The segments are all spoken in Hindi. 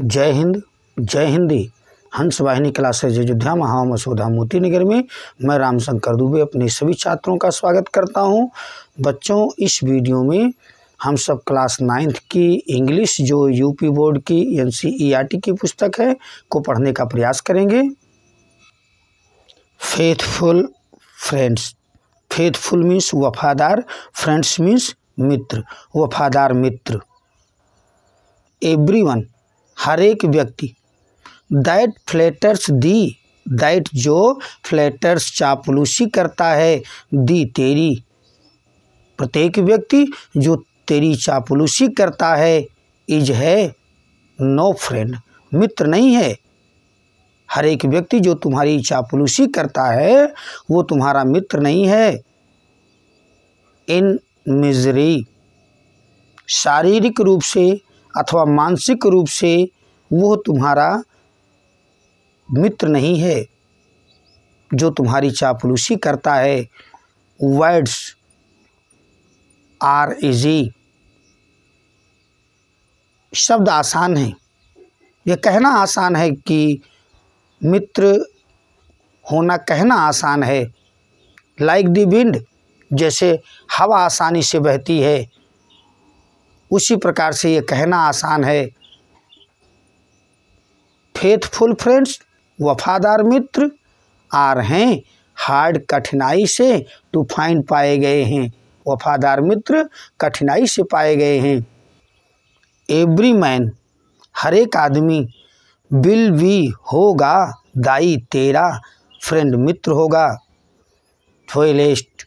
जय हिंद जय हिंदी हंस वाहिनी क्लासेज अयोध्या महा मसूदा मोती नगर में मैं रामशंकर दुबे अपने सभी छात्रों का स्वागत करता हूं बच्चों इस वीडियो में हम सब क्लास नाइन्थ की इंग्लिश जो यूपी बोर्ड की एन की पुस्तक है को पढ़ने का प्रयास करेंगे फेथफुल फ्रेंड्स फेथफुल मीन्स वफादार फ्रेंड्स मीन्स मित्र वफादार मित्र एवरीवन हर एक व्यक्ति दैट फ्लेटर्स दी दैट जो फ्लेटर्स चापलूसी करता है दी तेरी प्रत्येक व्यक्ति जो तेरी चापलूसी करता है इज है नो फ्रेंड मित्र नहीं है हर एक व्यक्ति जो तुम्हारी चापलूसी करता है वो तुम्हारा मित्र नहीं है इन मिजरी शारीरिक रूप से अथवा मानसिक रूप से वह तुम्हारा मित्र नहीं है जो तुम्हारी चापलूसी करता है वर्ड्स आर इजी शब्द आसान है यह कहना आसान है कि मित्र होना कहना आसान है लाइक दी विंड जैसे हवा आसानी से बहती है उसी प्रकार से ये कहना आसान है फेथफुल फ्रेंड्स वफादार मित्र आ रहे हैं हार्ड कठिनाई से टू फाइंड पाए गए हैं वफादार मित्र कठिनाई से पाए गए हैं एवरी मैन हर एक आदमी बिल भी होगा दाई तेरा फ्रेंड मित्र होगा थोएलेस्ट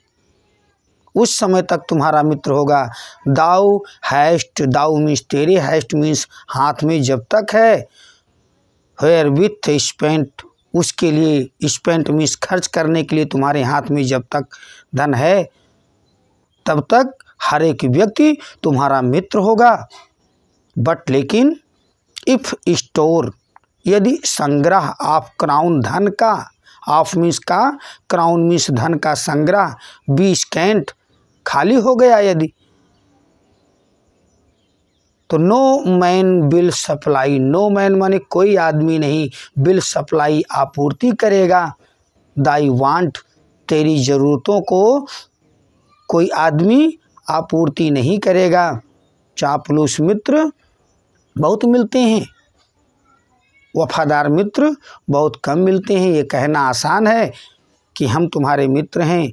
उस समय तक तुम्हारा मित्र होगा दाऊ हैस्ट दाऊ मीन्स तेरे हैस्ट मीन्स हाथ में जब तक है हेयर विथ स्पेंट उसके लिए स्पेंट मीन्स खर्च करने के लिए तुम्हारे हाथ में जब तक धन है तब तक हर एक व्यक्ति तुम्हारा मित्र होगा बट लेकिन इफ़ स्टोर यदि संग्रह ऑफ क्राउन धन का ऑफ मीन्स का क्राउन मीन्स धन का संग्रह बी स्कैंट खाली हो गया यदि तो no man will supply no man माने कोई आदमी नहीं बिल सप्लाई आपूर्ति करेगा दाई वांट तेरी ज़रूरतों को कोई आदमी आपूर्ति नहीं करेगा चापलूस मित्र बहुत मिलते हैं वफादार मित्र बहुत कम मिलते हैं ये कहना आसान है कि हम तुम्हारे मित्र हैं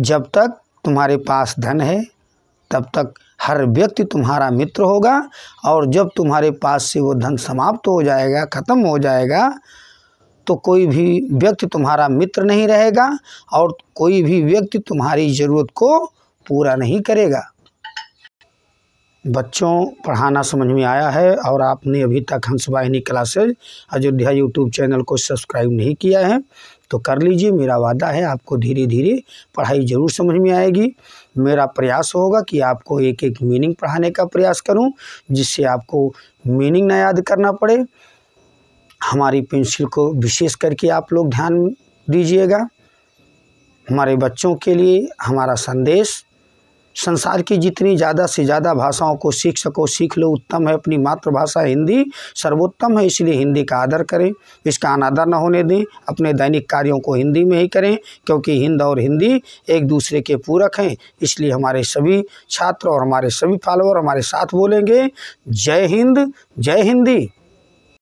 जब तक तुम्हारे पास धन है तब तक हर व्यक्ति तुम्हारा मित्र होगा और जब तुम्हारे पास से वो धन समाप्त हो जाएगा ख़त्म हो जाएगा तो कोई भी व्यक्ति तुम्हारा मित्र नहीं रहेगा और कोई भी व्यक्ति तुम्हारी ज़रूरत को पूरा नहीं करेगा बच्चों पढ़ाना समझ में आया है और आपने अभी तक Hansvahini classes Ayodhya YouTube channel को सब्सक्राइब नहीं किया है तो कर लीजिए मेरा वादा है आपको धीरे धीरे पढ़ाई ज़रूर समझ में आएगी मेरा प्रयास होगा कि आपको एक एक मीनिंग पढ़ाने का प्रयास करूं जिससे आपको मीनिंग ना याद करना पड़े हमारी पेंसिल को विशेष करके आप लोग ध्यान दीजिएगा हमारे बच्चों के लिए हमारा संदेश संसार की जितनी ज़्यादा से ज़्यादा भाषाओं को सीख सको सीख लो उत्तम है अपनी मातृभाषा हिंदी सर्वोत्तम है इसलिए हिंदी का आदर करें इसका अनादर न होने दें अपने दैनिक कार्यों को हिंदी में ही करें क्योंकि हिंद और हिंदी एक दूसरे के पूरक हैं इसलिए हमारे सभी छात्र और हमारे सभी फॉलोअर हमारे साथ बोलेंगे जय हिंद जय हिंदी